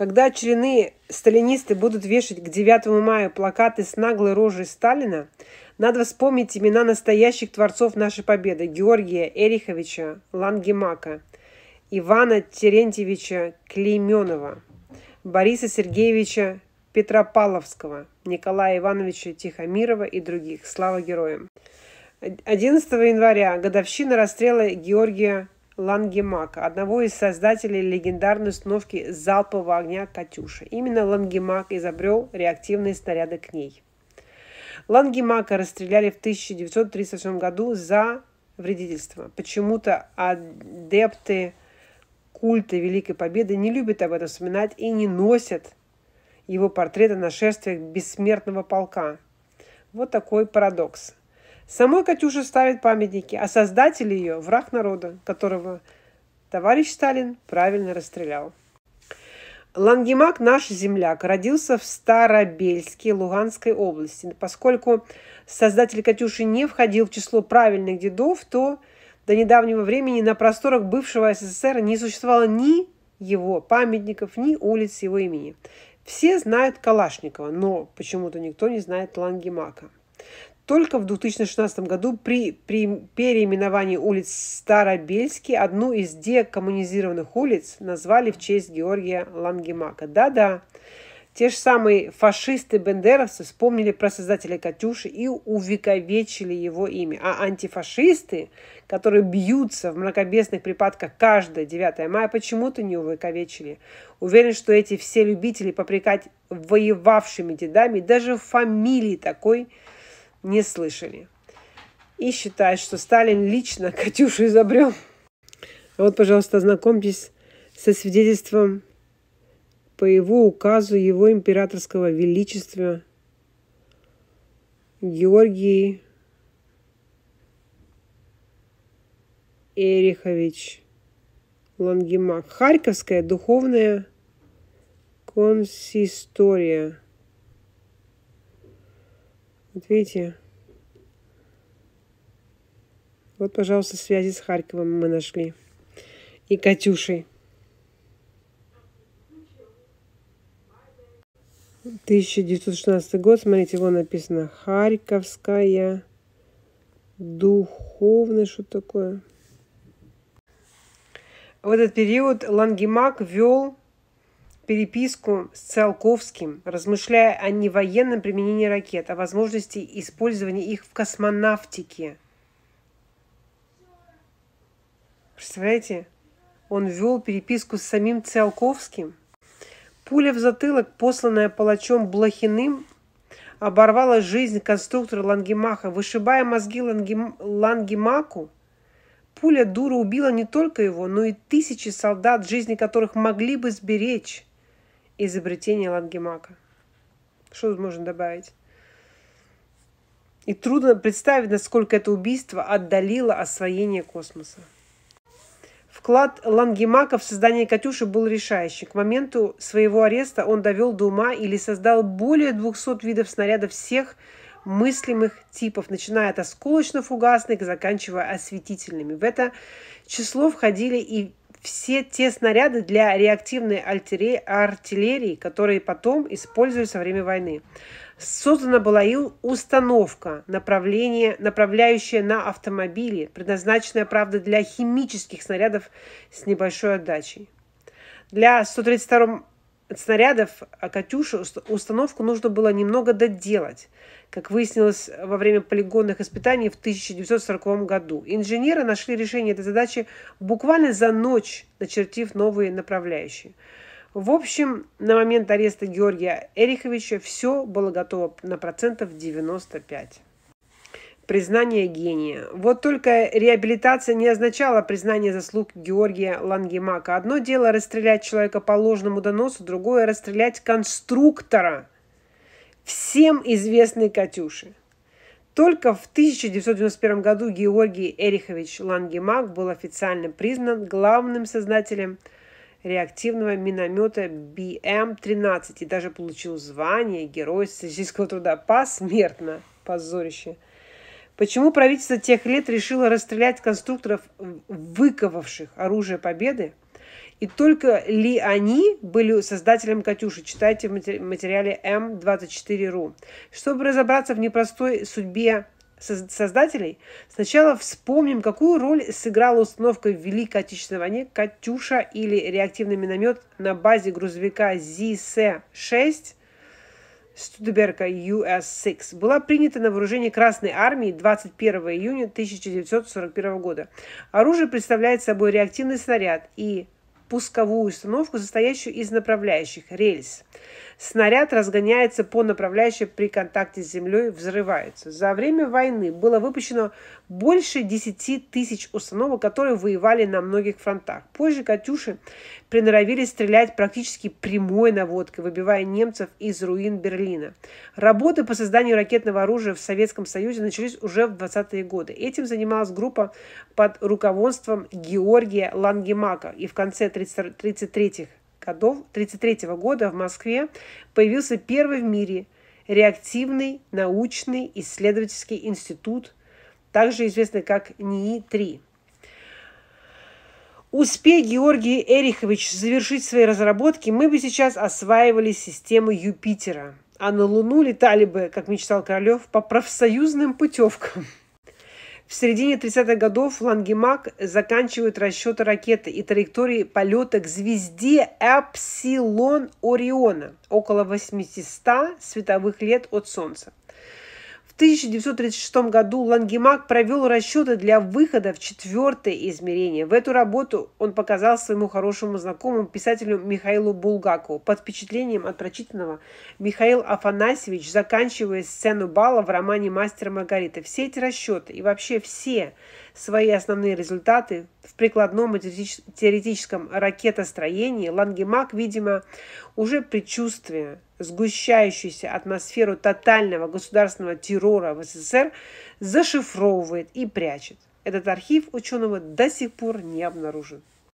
Когда члены сталинисты будут вешать к 9 мая плакаты с наглой рожей Сталина, надо вспомнить имена настоящих творцов нашей победы – Георгия Эриховича Лангемака, Ивана Терентьевича Клейменова, Бориса Сергеевича Петропавловского, Николая Ивановича Тихомирова и других. Слава героям! 11 января – годовщина расстрела Георгия Лангемака, одного из создателей легендарной установки залпового огня «Катюша». Именно Лангемак изобрел реактивные снаряды к ней. Лангемака расстреляли в 1938 году за вредительство. Почему-то адепты культа Великой Победы не любят об этом вспоминать и не носят его портрета на шествиях бессмертного полка. Вот такой парадокс. Самой Катюше ставят памятники, а создатель ее – враг народа, которого товарищ Сталин правильно расстрелял. Лангемак наш земляк, родился в Старобельске Луганской области. Поскольку создатель Катюши не входил в число правильных дедов, то до недавнего времени на просторах бывшего СССР не существовало ни его памятников, ни улиц его имени. Все знают Калашникова, но почему-то никто не знает Лангемака. Только в 2016 году при, при переименовании улиц Старобельский одну из декоммунизированных улиц назвали в честь Георгия Лангемака. Да-да, те же самые фашисты-бендеровцы вспомнили про создателя «Катюши» и увековечили его имя. А антифашисты, которые бьются в мракобесных припадках каждое 9 мая, почему-то не увековечили. Уверен, что эти все любители попрекать воевавшими дедами даже фамилии такой – не слышали. И считает, что Сталин лично Катюшу изобрел. Вот, пожалуйста, ознакомьтесь со свидетельством по его указу его императорского величества Георгий Эрихович Лангемак. Харьковская духовная консистория – вот видите? Вот, пожалуйста, связи с Харьковом мы нашли. И Катюшей. Тысяча девятьсот шестнадцатый год, смотрите, его написано Харьковская духовная, что такое. В этот период Лангемак вел переписку с Циолковским, размышляя о невоенном применении ракет, о возможности использования их в космонавтике. Представляете? Он вел переписку с самим Циолковским. Пуля в затылок, посланная палачом Блохиным, оборвала жизнь конструктора Лангемаха, вышибая мозги Лангем... Лангемаку – Пуля дура убила не только его, но и тысячи солдат, жизни которых могли бы сберечь изобретение Лангемака. Что тут можно добавить? И трудно представить, насколько это убийство отдалило освоение космоса. Вклад Лангемака в создание «Катюши» был решающий. К моменту своего ареста он довел до ума или создал более 200 видов снарядов всех мыслимых типов, начиная от осколочно-фугасных, заканчивая осветительными. В это число входили и все те снаряды для реактивной артиллерии, которые потом использовались во время войны. Создана была и установка, направление, направляющая на автомобили, предназначенная, правда, для химических снарядов с небольшой отдачей. Для 132 снарядов а Катюшу установку нужно было немного доделать, как выяснилось во время полигонных испытаний в 1940 году. Инженеры нашли решение этой задачи буквально за ночь, начертив новые направляющие. В общем, на момент ареста Георгия Эриховича все было готово на процентов 95 признание гения. Вот только реабилитация не означала признание заслуг Георгия Лангемака. Одно дело расстрелять человека по ложному доносу, другое расстрелять конструктора всем известной Катюши. Только в 1991 году Георгий Эрихович Лангемак был официально признан главным создателем реактивного миномета бм эм 13 и даже получил звание Герой социалистического труда посмертно. Позорище – Почему правительство тех лет решило расстрелять конструкторов, выковавших оружие победы? И только ли они были создателем «Катюши», читайте в материале М24.ру. Чтобы разобраться в непростой судьбе создателей, сначала вспомним, какую роль сыграла установка в Великой Отечественной войне «Катюша» или реактивный миномет на базе грузовика ЗИС-6 Студеберка US-6 была принята на вооружение Красной Армии 21 июня 1941 года. Оружие представляет собой реактивный снаряд и пусковую установку, состоящую из направляющих – рельс. Снаряд разгоняется по направляющей при контакте с землей, взрывается. За время войны было выпущено больше 10 тысяч установок, которые воевали на многих фронтах. Позже «Катюши» приноровились стрелять практически прямой наводкой, выбивая немцев из руин Берлина. Работы по созданию ракетного оружия в Советском Союзе начались уже в 20-е годы. Этим занималась группа под руководством Георгия Лангемака и в конце 30-х годов, 1933 года в Москве появился первый в мире реактивный научный исследовательский институт, также известный как НИИ-3. Успех Георгий Эрихович завершить свои разработки, мы бы сейчас осваивали систему Юпитера, а на Луну летали бы, как мечтал Королев, по профсоюзным путевкам – в середине 30-х годов Лангемак заканчивает расчеты ракеты и траектории полета к звезде Эпсилон Ориона около 800 световых лет от Солнца. 1936 году Лангемак провел расчеты для выхода в четвертое измерение. В эту работу он показал своему хорошему знакомому писателю Михаилу Булгакову. Под впечатлением от прочитанного Михаил Афанасьевич, заканчивая сцену бала в романе «Мастер Маргарита», все эти расчеты и вообще все Свои основные результаты в прикладном и теоретическом ракетостроении Лангемак, видимо, уже предчувствие сгущающуюся атмосферу тотального государственного террора в СССР, зашифровывает и прячет. Этот архив ученого до сих пор не обнаружен.